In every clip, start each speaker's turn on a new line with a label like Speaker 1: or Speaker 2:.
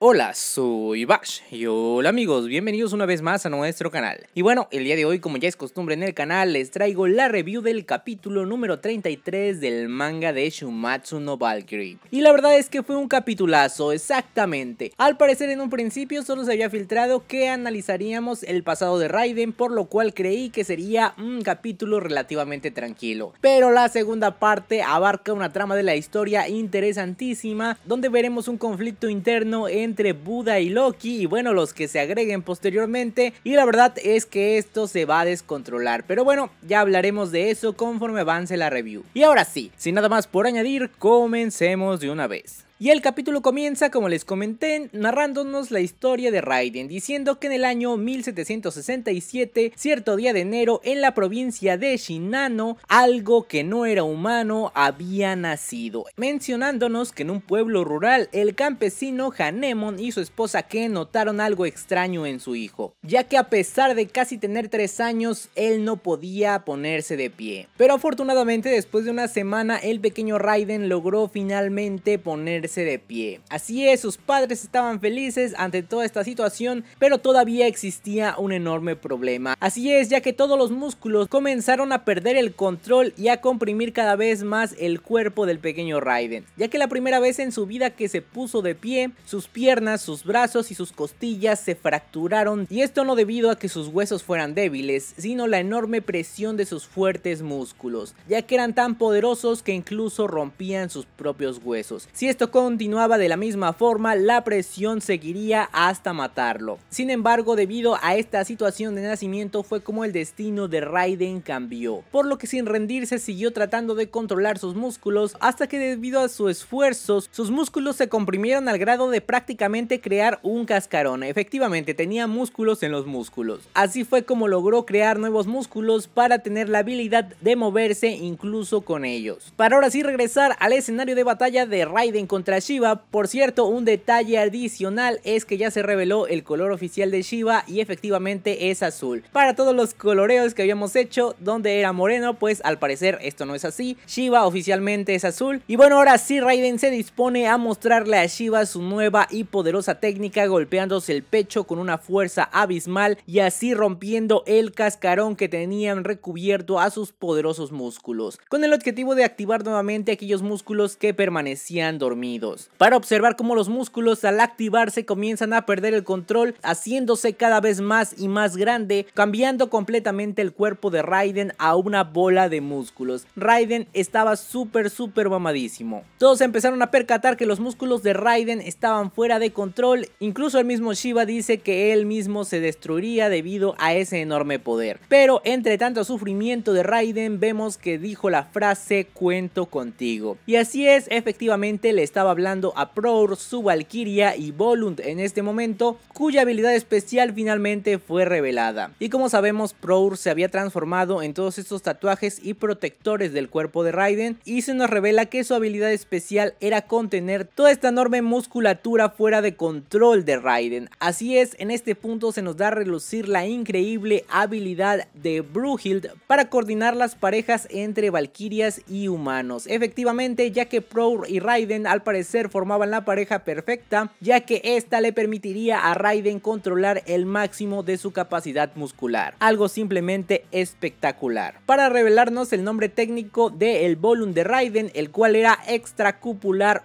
Speaker 1: Hola, soy Bash y hola amigos, bienvenidos una vez más a nuestro canal. Y bueno, el día de hoy como ya es costumbre en el canal les traigo la review del capítulo número 33 del manga de Shumatsu no Valkyrie. Y la verdad es que fue un capitulazo, exactamente. Al parecer en un principio solo se había filtrado que analizaríamos el pasado de Raiden por lo cual creí que sería un capítulo relativamente tranquilo. Pero la segunda parte abarca una trama de la historia interesantísima donde veremos un conflicto interno en entre Buda y Loki y bueno, los que se agreguen posteriormente. Y la verdad es que esto se va a descontrolar, pero bueno, ya hablaremos de eso conforme avance la review. Y ahora sí, sin nada más por añadir, comencemos de una vez. Y el capítulo comienza, como les comenté, narrándonos la historia de Raiden, diciendo que en el año 1767, cierto día de enero, en la provincia de Shinano, algo que no era humano había nacido, mencionándonos que en un pueblo rural, el campesino Hanemon y su esposa Ken notaron algo extraño en su hijo, ya que a pesar de casi tener 3 años, él no podía ponerse de pie. Pero afortunadamente, después de una semana, el pequeño Raiden logró finalmente ponerse de pie. Así es, sus padres estaban felices ante toda esta situación, pero todavía existía un enorme problema. Así es, ya que todos los músculos comenzaron a perder el control y a comprimir cada vez más el cuerpo del pequeño Raiden, ya que la primera vez en su vida que se puso de pie, sus piernas, sus brazos y sus costillas se fracturaron y esto no debido a que sus huesos fueran débiles, sino la enorme presión de sus fuertes músculos, ya que eran tan poderosos que incluso rompían sus propios huesos. Si esto continuaba de la misma forma, la presión seguiría hasta matarlo. Sin embargo, debido a esta situación de nacimiento fue como el destino de Raiden cambió, por lo que sin rendirse siguió tratando de controlar sus músculos hasta que debido a sus esfuerzos, sus músculos se comprimieron al grado de prácticamente crear un cascarón. Efectivamente, tenía músculos en los músculos. Así fue como logró crear nuevos músculos para tener la habilidad de moverse incluso con ellos. Para ahora sí regresar al escenario de batalla de Raiden contra a Shiva. Por cierto, un detalle adicional es que ya se reveló el color oficial de Shiva y efectivamente es azul. Para todos los coloreos que habíamos hecho donde era moreno, pues al parecer esto no es así. Shiva oficialmente es azul. Y bueno, ahora sí Raiden se dispone a mostrarle a Shiva su nueva y poderosa técnica golpeándose el pecho con una fuerza abismal y así rompiendo el cascarón que tenían recubierto a sus poderosos músculos. Con el objetivo de activar nuevamente aquellos músculos que permanecían dormidos para observar cómo los músculos al activarse comienzan a perder el control, haciéndose cada vez más y más grande, cambiando completamente el cuerpo de Raiden a una bola de músculos. Raiden estaba súper súper mamadísimo. Todos empezaron a percatar que los músculos de Raiden estaban fuera de control, incluso el mismo Shiva dice que él mismo se destruiría debido a ese enorme poder. Pero entre tanto sufrimiento de Raiden vemos que dijo la frase cuento contigo. Y así es, efectivamente le está estaba hablando a Prour, su Valkyria y Volund en este momento, cuya habilidad especial finalmente fue revelada. Y como sabemos, Prour se había transformado en todos estos tatuajes y protectores del cuerpo de Raiden y se nos revela que su habilidad especial era contener toda esta enorme musculatura fuera de control de Raiden. Así es, en este punto se nos da a relucir la increíble habilidad de Bruhild para coordinar las parejas entre Valkyrias y humanos. Efectivamente, ya que Prour y Raiden al parecer formaban la pareja perfecta, ya que esta le permitiría a Raiden controlar el máximo de su capacidad muscular, algo simplemente espectacular. Para revelarnos el nombre técnico del el volumen de Raiden, el cual era extracupular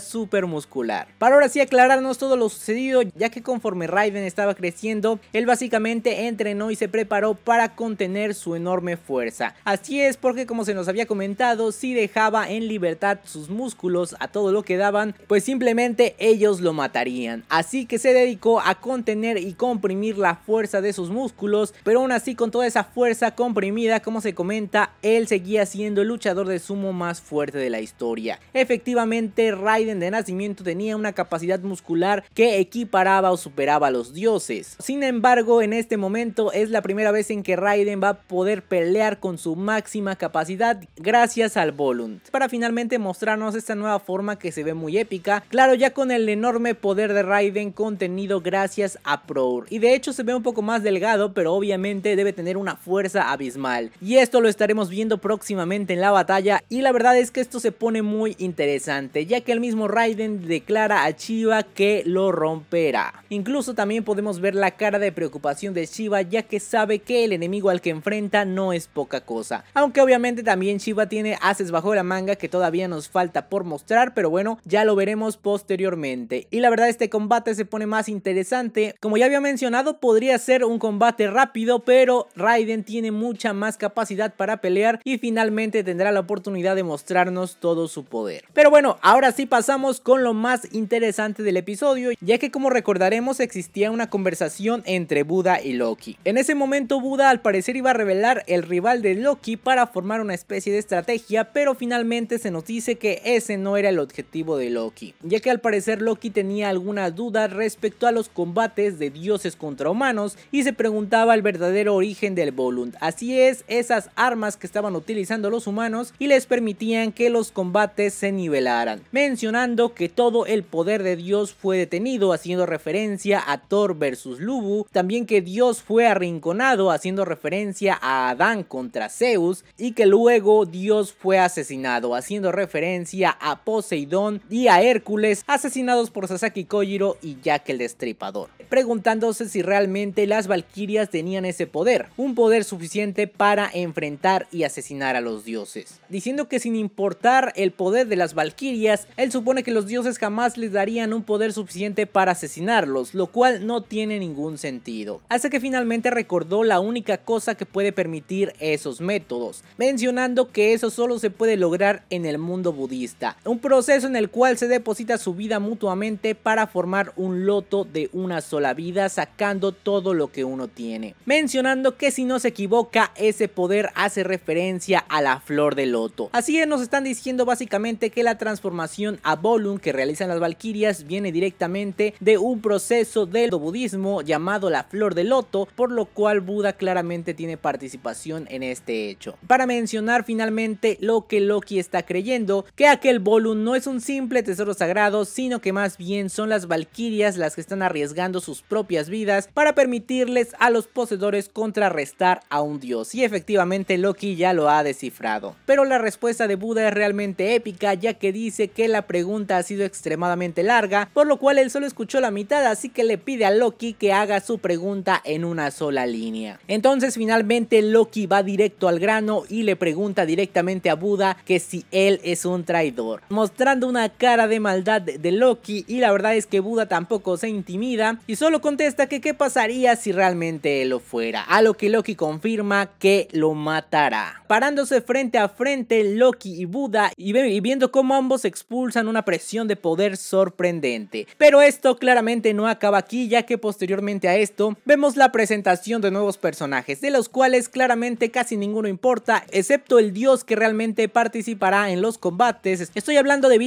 Speaker 1: super muscular Para ahora sí aclararnos todo lo sucedido, ya que conforme Raiden estaba creciendo, él básicamente entrenó y se preparó para contener su enorme fuerza. Así es porque como se nos había comentado, si dejaba en libertad sus músculos a todo lo quedaban, pues simplemente ellos lo matarían. Así que se dedicó a contener y comprimir la fuerza de sus músculos, pero aún así con toda esa fuerza comprimida, como se comenta, él seguía siendo el luchador de sumo más fuerte de la historia. Efectivamente, Raiden de nacimiento tenía una capacidad muscular que equiparaba o superaba a los dioses. Sin embargo, en este momento es la primera vez en que Raiden va a poder pelear con su máxima capacidad gracias al Volunt, para finalmente mostrarnos esta nueva forma que se ve muy épica. Claro, ya con el enorme poder de Raiden contenido gracias a Prour. Y de hecho se ve un poco más delgado, pero obviamente debe tener una fuerza abismal. Y esto lo estaremos viendo próximamente en la batalla. Y la verdad es que esto se pone muy interesante, ya que el mismo Raiden declara a Shiva que lo romperá. Incluso también podemos ver la cara de preocupación de Shiva, ya que sabe que el enemigo al que enfrenta no es poca cosa. Aunque obviamente también Shiva tiene haces bajo la manga que todavía nos falta por mostrar, pero bueno, ya lo veremos posteriormente. Y la verdad este combate se pone más interesante. Como ya había mencionado, podría ser un combate rápido, pero Raiden tiene mucha más capacidad para pelear y finalmente tendrá la oportunidad de mostrarnos todo su poder. Pero bueno, ahora sí pasamos con lo más interesante del episodio, ya que como recordaremos existía una conversación entre Buda y Loki. En ese momento Buda al parecer iba a revelar el rival de Loki para formar una especie de estrategia, pero finalmente se nos dice que ese no era el objetivo de Loki, ya que al parecer Loki tenía algunas dudas respecto a los combates de dioses contra humanos y se preguntaba el verdadero origen del Volund. Así es, esas armas que estaban utilizando los humanos y les permitían que los combates se nivelaran, mencionando que todo el poder de Dios fue detenido, haciendo referencia a Thor versus Lubu, también que Dios fue arrinconado, haciendo referencia a Adán contra Zeus, y que luego Dios fue asesinado, haciendo referencia a Poseidón y a Hércules, asesinados por Sasaki Kojiro y Jack el Destripador, preguntándose si realmente las Valquirias tenían ese poder, un poder suficiente para enfrentar y asesinar a los dioses, diciendo que sin importar el poder de las Valquirias, él supone que los dioses jamás les darían un poder suficiente para asesinarlos, lo cual no tiene ningún sentido. Hasta que finalmente recordó la única cosa que puede permitir esos métodos, mencionando que eso solo se puede lograr en el mundo budista, un proceso en el cual se deposita su vida mutuamente para formar un loto de una sola vida sacando todo lo que uno tiene. Mencionando que si no se equivoca ese poder hace referencia a la flor de loto. Así que nos están diciendo básicamente que la transformación a Volum que realizan las valquirias viene directamente de un proceso del budismo llamado la flor de loto por lo cual Buda claramente tiene participación en este hecho. Para mencionar finalmente lo que Loki está creyendo que aquel Volum no es un simple tesoro sagrado, sino que más bien son las valquirias las que están arriesgando sus propias vidas para permitirles a los poseedores contrarrestar a un dios. Y efectivamente Loki ya lo ha descifrado. Pero la respuesta de Buda es realmente épica ya que dice que la pregunta ha sido extremadamente larga, por lo cual él solo escuchó la mitad, así que le pide a Loki que haga su pregunta en una sola línea. Entonces finalmente Loki va directo al grano y le pregunta directamente a Buda que si él es un traidor, mostrando una cara de maldad de Loki y la verdad es que Buda tampoco se intimida y solo contesta que qué pasaría si realmente lo fuera, a lo que Loki confirma que lo matará. Parándose frente a frente Loki y Buda y, viendo cómo ambos expulsan una presión de poder sorprendente. Pero esto claramente no acaba aquí ya que posteriormente a esto vemos la presentación de nuevos personajes de los cuales claramente casi ninguno importa excepto el dios que realmente participará en los combates. Estoy hablando de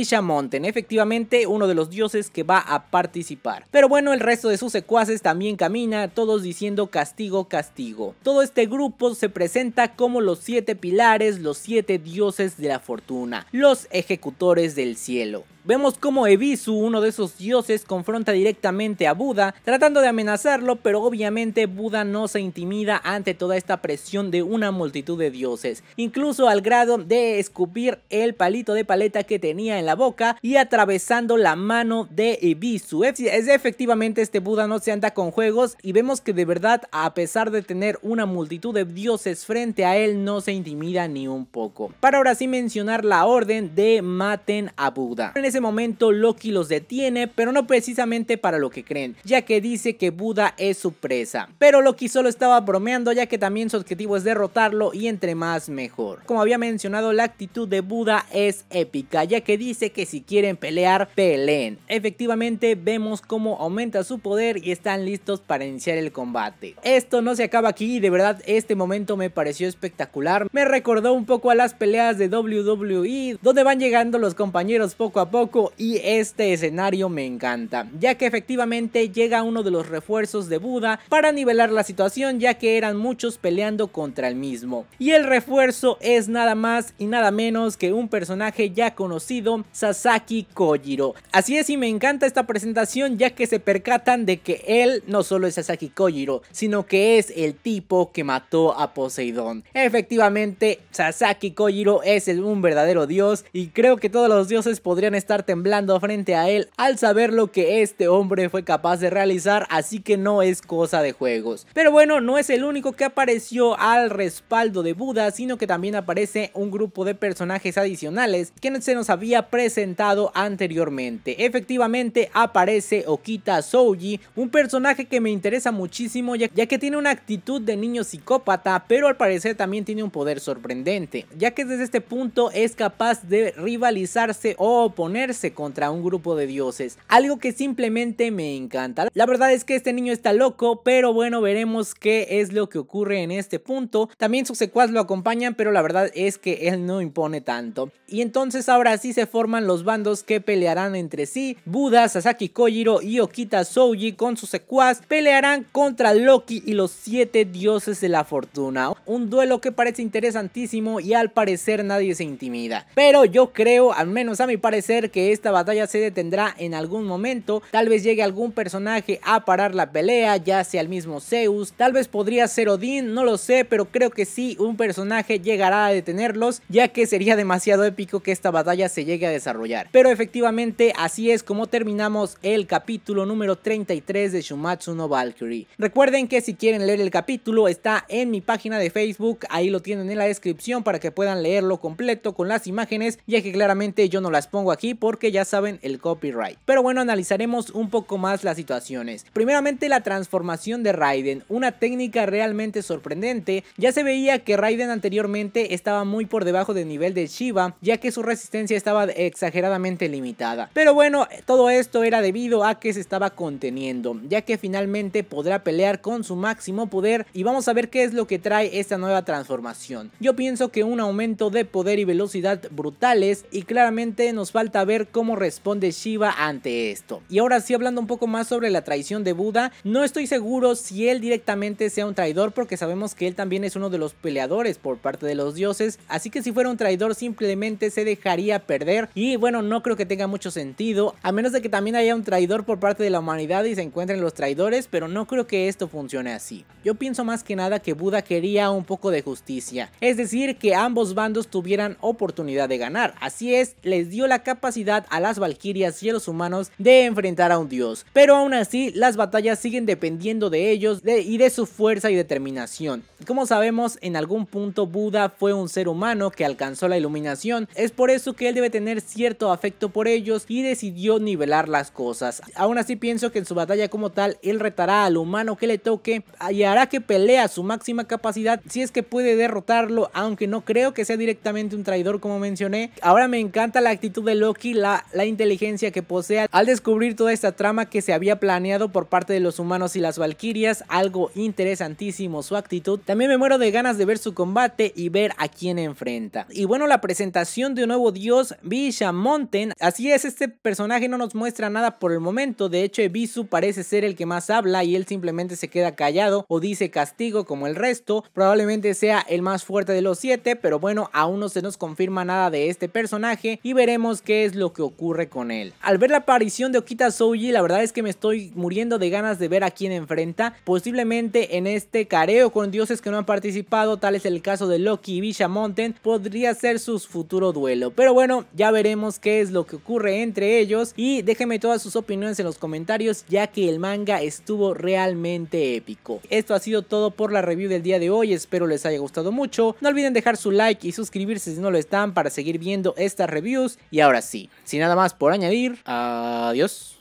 Speaker 1: efectivamente uno de los dioses que va a participar. Pero bueno, el resto de sus secuaces también camina, todos diciendo castigo, castigo. Todo este grupo se presenta como los siete pilares, los siete dioses de la fortuna, los ejecutores del cielo. Vemos como Ebisu, uno de esos dioses, confronta directamente a Buda, tratando de amenazarlo, pero obviamente Buda no se intimida ante toda esta presión de una multitud de dioses, incluso al grado de escupir el palito de paleta que tenía en la boca y atravesando la mano de Ebisu. Es efectivamente este Buda no se anda con juegos y vemos que de verdad a pesar de tener una multitud de dioses frente a él no se intimida ni un poco. Para ahora sí mencionar la orden de maten a Buda. En ese momento Loki los detiene, pero no precisamente para lo que creen, ya que dice que Buda es su presa. Pero Loki solo estaba bromeando ya que también su objetivo es derrotarlo y entre más mejor. Como había mencionado, la actitud de Buda es épica, ya que dice que si quieren pelear, peleen. Efectivamente, vemos cómo aumenta su poder y están listos para iniciar el combate. Esto no se acaba aquí y de verdad este momento me pareció espectacular. Me recordó un poco a las peleas de WWE, donde van llegando los compañeros poco a poco y este escenario me encanta, ya que efectivamente llega uno de los refuerzos de Buda para nivelar la situación ya que eran muchos peleando contra el mismo. Y el refuerzo es nada más y nada menos que un personaje ya conocido, Sasaki Kojiro. Así es y me encanta esta presentación ya que se percatan de que él no solo es Sasaki Kojiro, sino que es el tipo que mató a Poseidón. Efectivamente, Sasaki Kojiro es un verdadero dios y creo que todos los dioses podrían estar estar temblando frente a él al saber lo que este hombre fue capaz de realizar, así que no es cosa de juegos. Pero bueno, no es el único que apareció al respaldo de Buda, sino que también aparece un grupo de personajes adicionales que se nos había presentado anteriormente. Efectivamente aparece Okita Souji, un personaje que me interesa muchísimo ya, ya que tiene una actitud de niño psicópata, pero al parecer también tiene un poder sorprendente, ya que desde este punto es capaz de rivalizarse o oponerse contra un grupo de dioses, algo que simplemente me encanta. La verdad es que este niño está loco, pero bueno, veremos qué es lo que ocurre en este punto. También sus secuaz lo acompañan, pero la verdad es que él no impone tanto. Y entonces ahora sí se forman los bandos que pelearán entre sí. Buda, Sasaki Kojiro y Okita Souji con sus secuaz pelearán contra Loki y los siete dioses de la fortuna. Un duelo que parece interesantísimo y al parecer nadie se intimida. Pero yo creo, al menos a mi parecer, que esta batalla se detendrá en algún momento, tal vez llegue algún personaje a parar la pelea, ya sea el mismo Zeus, tal vez podría ser Odín, no lo sé, pero creo que sí, un personaje llegará a detenerlos, ya que sería demasiado épico que esta batalla se llegue a desarrollar. Pero efectivamente, así es como terminamos el capítulo número 33 de Shumatsu no Valkyrie. Recuerden que si quieren leer el capítulo, está en mi página de Facebook, ahí lo tienen en la descripción para que puedan leerlo completo con las imágenes, ya que claramente yo no las pongo aquí porque ya saben el copyright. Pero bueno, analizaremos un poco más las situaciones. Primeramente la transformación de Raiden, una técnica realmente sorprendente. Ya se veía que Raiden anteriormente estaba muy por debajo del nivel de Shiva, ya que su resistencia estaba exageradamente limitada. Pero bueno, todo esto era debido a que se estaba conteniendo, ya que finalmente podrá pelear con su máximo poder y vamos a ver qué es lo que trae esta nueva transformación. Yo pienso que un aumento de poder y velocidad brutales y claramente nos falta ver cómo responde Shiva ante esto. Y ahora sí, hablando un poco más sobre la traición de Buda, no estoy seguro si él directamente sea un traidor porque sabemos que él también es uno de los peleadores por parte de los dioses, así que si fuera un traidor simplemente se dejaría perder y bueno, no creo que tenga mucho sentido, a menos de que también haya un traidor por parte de la humanidad y se encuentren los traidores, pero no creo que esto funcione así. Yo pienso más que nada que Buda quería un poco de justicia, es decir, que ambos bandos tuvieran oportunidad de ganar, así es, les dio la capacidad a las valquirias y a los humanos de enfrentar a un dios, pero aún así las batallas siguen dependiendo de ellos y de su fuerza y determinación. Como sabemos, en algún punto Buda fue un ser humano que alcanzó la iluminación, es por eso que él debe tener cierto afecto por ellos y decidió nivelar las cosas. Aún así pienso que en su batalla como tal, él retará al humano que le toque y hará que pelee a su máxima capacidad si es que puede derrotarlo, aunque no creo que sea directamente un traidor como mencioné. Ahora me encanta la actitud de Loki la inteligencia que posee al descubrir toda esta trama que se había planeado por parte de los humanos y las valquirias, algo interesantísimo su actitud. También me muero de ganas de ver su combate y ver a quién enfrenta. Y bueno, la presentación de un nuevo dios, Bishamonten, Así es, este personaje no nos muestra nada por el momento, de hecho Ebisu parece ser el que más habla y él simplemente se queda callado o dice castigo como el resto, probablemente sea el más fuerte de los siete, pero bueno, aún no se nos confirma nada de este personaje y veremos qué es lo que ocurre con él. Al ver la aparición de Okita Souji, la verdad es que me estoy muriendo de ganas de ver a quién enfrenta. Posiblemente en este careo con dioses que no han participado, tal es el caso de Loki y Villa Mountain, podría ser su futuro duelo. Pero bueno, ya veremos qué es lo que ocurre entre ellos y déjenme todas sus opiniones en los comentarios ya que el manga estuvo realmente épico. Esto ha sido todo por la review del día de hoy, espero les haya gustado mucho. No olviden dejar su like y suscribirse si no lo están para seguir viendo estas reviews y ahora sí. Sin nada más por añadir, adiós.